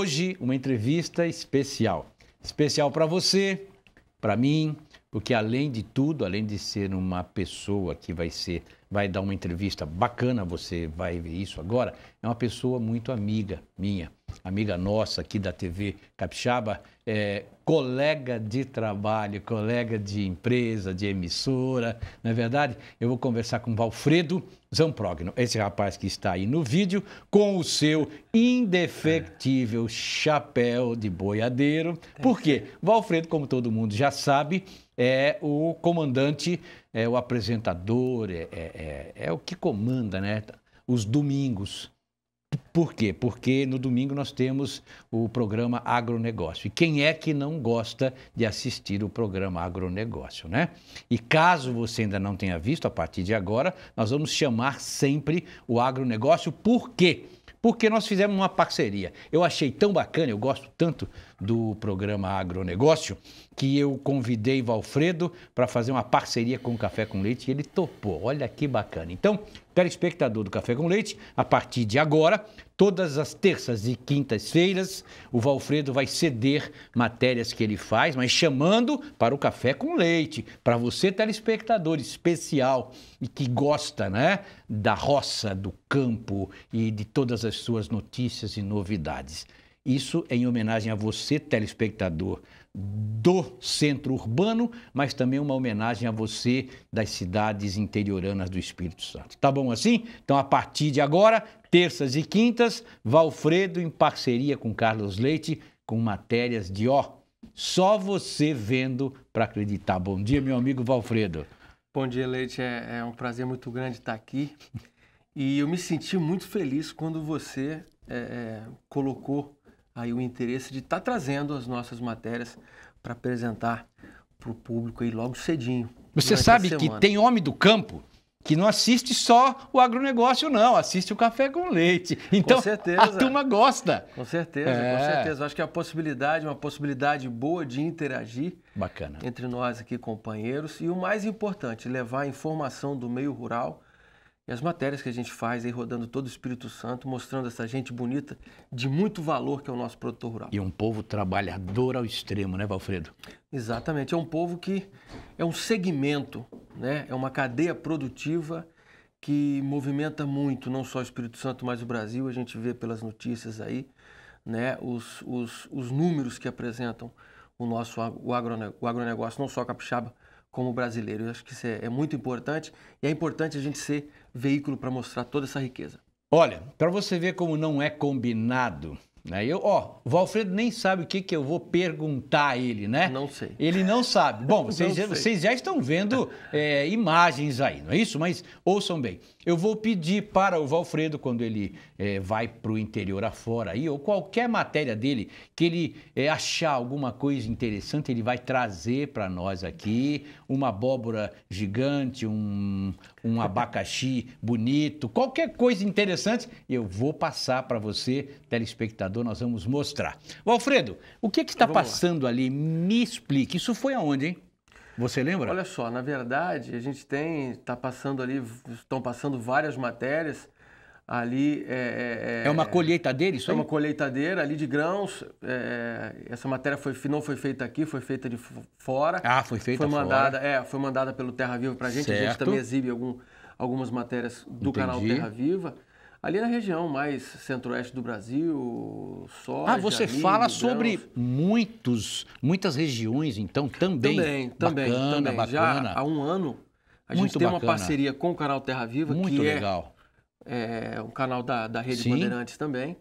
Hoje, uma entrevista especial. Especial para você, para mim, porque além de tudo, além de ser uma pessoa que vai ser, vai dar uma entrevista bacana, você vai ver isso agora, é uma pessoa muito amiga minha amiga nossa aqui da TV Capixaba, é, colega de trabalho, colega de empresa, de emissora, não é verdade? Eu vou conversar com Valfredo Zamprogno, esse rapaz que está aí no vídeo, com o seu indefectível chapéu de boiadeiro. É. Por quê? Valfredo, como todo mundo já sabe, é o comandante, é o apresentador, é, é, é, é o que comanda, né? Os domingos por quê? Porque no domingo nós temos o programa Agronegócio. E quem é que não gosta de assistir o programa Agronegócio, né? E caso você ainda não tenha visto, a partir de agora, nós vamos chamar sempre o agronegócio. Por quê? Porque nós fizemos uma parceria. Eu achei tão bacana, eu gosto tanto do programa Agronegócio, que eu convidei Valfredo para fazer uma parceria com o Café com Leite e ele topou. Olha que bacana. Então, telespectador do Café com Leite, a partir de agora, todas as terças e quintas-feiras, o Valfredo vai ceder matérias que ele faz, mas chamando para o Café com Leite, para você telespectador especial e que gosta, né, da roça, do campo e de todas as suas notícias e novidades. Isso é em homenagem a você, telespectador do centro urbano, mas também uma homenagem a você das cidades interioranas do Espírito Santo. Tá bom assim? Então, a partir de agora, terças e quintas, Valfredo em parceria com Carlos Leite com matérias de ó, só você vendo para acreditar. Bom dia, meu amigo Valfredo. Bom dia, Leite. É, é um prazer muito grande estar aqui. E eu me senti muito feliz quando você é, é colocou aí o interesse de estar tá trazendo as nossas matérias para apresentar para o público aí logo cedinho. Você sabe que tem homem do campo que não assiste só o agronegócio, não, assiste o café com leite. Então, com a turma gosta. Com certeza, é. com certeza. Acho que é uma possibilidade, uma possibilidade boa de interagir Bacana. entre nós aqui, companheiros. E o mais importante, levar a informação do meio rural e as matérias que a gente faz aí rodando todo o Espírito Santo, mostrando essa gente bonita de muito valor que é o nosso produtor rural. E um povo trabalhador ao extremo, né, Valfredo? Exatamente. É um povo que é um segmento, né? É uma cadeia produtiva que movimenta muito, não só o Espírito Santo, mas o Brasil. A gente vê pelas notícias aí, né? Os, os, os números que apresentam o nosso o agronegócio, não só capixaba, como brasileiro. Eu acho que isso é, é, muito importante e é importante a gente ser veículo para mostrar toda essa riqueza. Olha, para você ver como não é combinado né eu, ó, o Valfredo nem sabe o que, que eu vou perguntar a ele, né? Não sei. Ele não sabe. Bom, vocês, já, vocês já estão vendo é, imagens aí, não é isso? Mas ouçam bem. Eu vou pedir para o Valfredo, quando ele é, vai para o interior afora aí, ou qualquer matéria dele, que ele é, achar alguma coisa interessante, ele vai trazer para nós aqui uma abóbora gigante, um, um abacaxi bonito, qualquer coisa interessante, eu vou passar para você, telespectador, nós vamos mostrar. O Alfredo, o que, está passando lá. ali? Me explique. Isso foi aonde, hein? Você lembra? Olha só, na verdade, a gente tem, está passando ali, estão passando várias matérias ali é, é, é, é uma colheitadeira isso é aí? uma colheitadeira ali de grãos é, essa matéria foi não foi feita aqui foi feita de fora ah foi feita foi mandada fora. é foi mandada pelo Terra Viva para a gente certo. a gente também exibe algum, algumas matérias do Entendi. canal Terra Viva ali na região mais centro-oeste do Brasil só. ah você fala grãos. sobre muitos muitas regiões então também também também, bacana, também. Bacana. já há um ano a gente tem bacana. uma parceria com o canal Terra Viva muito que é legal é um canal da, da Rede Sim. Bandeirantes também.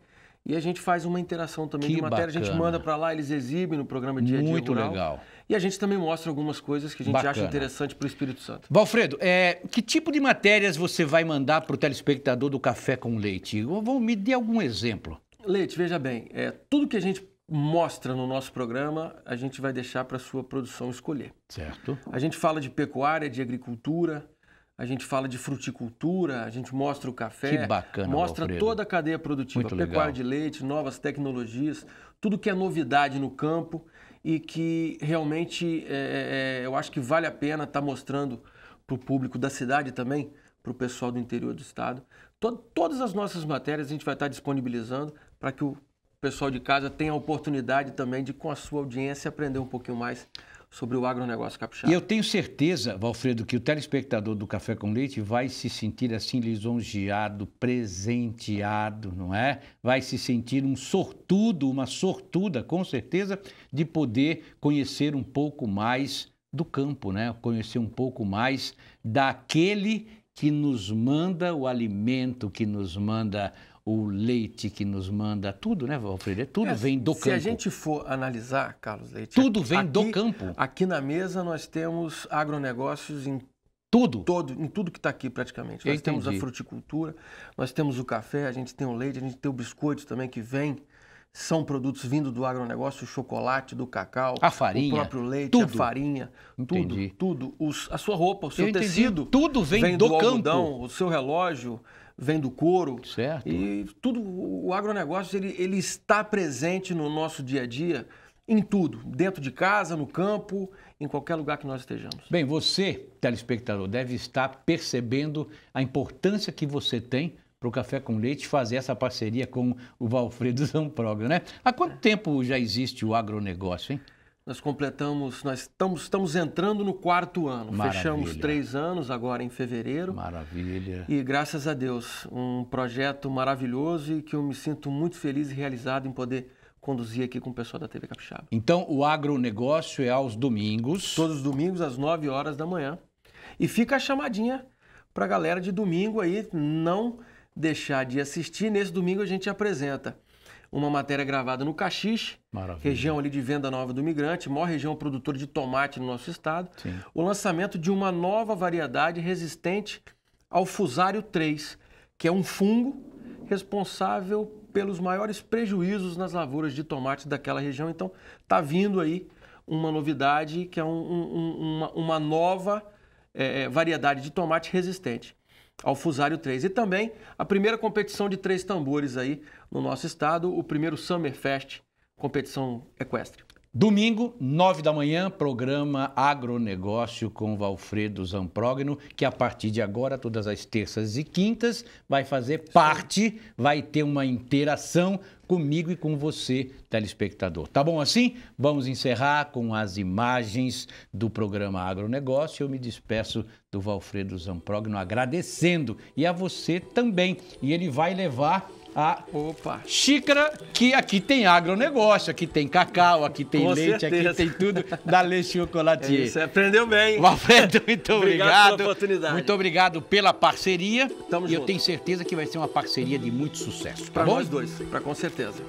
E a gente faz uma interação também que de matéria, bacana. a gente manda para lá, eles exibem no programa Dia a Dia Muito Rural. legal. E a gente também mostra algumas coisas que a gente bacana. acha interessante para o Espírito Santo. Valfredo, é, que tipo de matérias você vai mandar para o telespectador do Café com Leite? Vou me dê algum exemplo. Leite, veja bem, é, tudo que a gente mostra no nosso programa, a gente vai deixar para sua produção escolher. Certo. A gente fala de pecuária, de agricultura, a gente fala de fruticultura, a gente mostra o café, bacana, mostra Alfredo. toda a cadeia produtiva, Muito pecuária legal. de leite, novas tecnologias, tudo que é novidade no campo e que realmente é, é, é eu acho que vale a pena estar tá mostrando para o público da cidade também, para o pessoal do interior do estado. todas as nossas matérias a gente vai estar tá disponibilizando para que o pessoal de casa tenha a oportunidade também de, com a sua audiência, aprender um pouquinho mais sobre o agronegócio capixaba. E eu tenho certeza, Valfredo, que o telespectador do Café com Leite vai se sentir assim lisonjeado, presenteado, não é? Vai se sentir um sortudo, uma sortuda, com certeza, de poder conhecer um pouco mais do campo, né? Conhecer um pouco mais daquele que nos manda o alimento, que nos manda o leite que nos manda, tudo, né, Alfredo? É tudo é, vem do se campo. Se a gente for analisar, Carlos Leite. Tudo aqui, vem do aqui, campo. Aqui na mesa nós temos agronegócios em tudo. Todo, em tudo que está aqui praticamente. Eu nós entendi. temos a fruticultura, nós temos o café, a gente tem o leite, a gente tem o biscoito também que vem. São produtos vindo do agronegócio, o chocolate, do cacau, a farinha, o próprio leite, tudo. a farinha, entendi. tudo, tudo. Os, a sua roupa, o seu Eu tecido. Entendi. Tudo vem, vem do, do campo. Algodão, o seu relógio, vem do couro. Certo. E tudo, o agronegócio, ele, ele está presente no nosso dia a dia, em tudo, dentro de casa, no campo, em qualquer lugar que nós estejamos. Bem, você, telespectador, deve estar percebendo a importância que você tem para o Café com Leite fazer essa parceria com o Valfredo Zamprogno, né? Há quanto tempo já existe o agronegócio, hein? Nós completamos, nós estamos, estamos entrando no quarto ano. Maravilha. Fechamos três anos agora em fevereiro. Maravilha. E graças a Deus, um projeto maravilhoso e que eu me sinto muito feliz e realizado em poder conduzir aqui com o pessoal da TV Capixaba. Então, o agronegócio é aos domingos? Todos os domingos, às 9 horas da manhã. E fica a chamadinha para a galera de domingo aí não deixar de assistir. Nesse domingo a gente apresenta uma matéria gravada no Caxix, região ali de venda nova do migrante, maior região produtora de tomate no nosso estado. Sim. O lançamento de uma nova variedade resistente ao fusário 3, que é um fungo responsável pelos maiores prejuízos nas lavouras de tomate daquela região. Então, está vindo aí uma novidade que é um, um, uma, uma, nova é, variedade de tomate resistente ao Fusário 3. E também a primeira competição de três tambores aí no nosso estado, o primeiro Summerfest, competição equestre. Domingo, nove da manhã, programa Agronegócio com Valfredo Zamprogno, que a partir de agora, todas as terças e quintas, vai fazer parte, vai ter uma interação comigo e com você, telespectador. Tá bom assim? Vamos encerrar com as imagens do programa Agronegócio. Eu me despeço do Valfredo Zamprogno agradecendo e a você também. E ele vai levar a ah, Opa. xícara, que aqui tem agronegócio, aqui tem cacau, aqui tem Com leite, certeza. aqui tem tudo da Leite Chocolatier. É Você aprendeu bem. Alfredo, muito obrigado. obrigado. Pela oportunidade. Muito obrigado pela parceria. Tamo e junto. eu tenho certeza que vai ser uma parceria de muito sucesso. Tá para nós dois, para com certeza.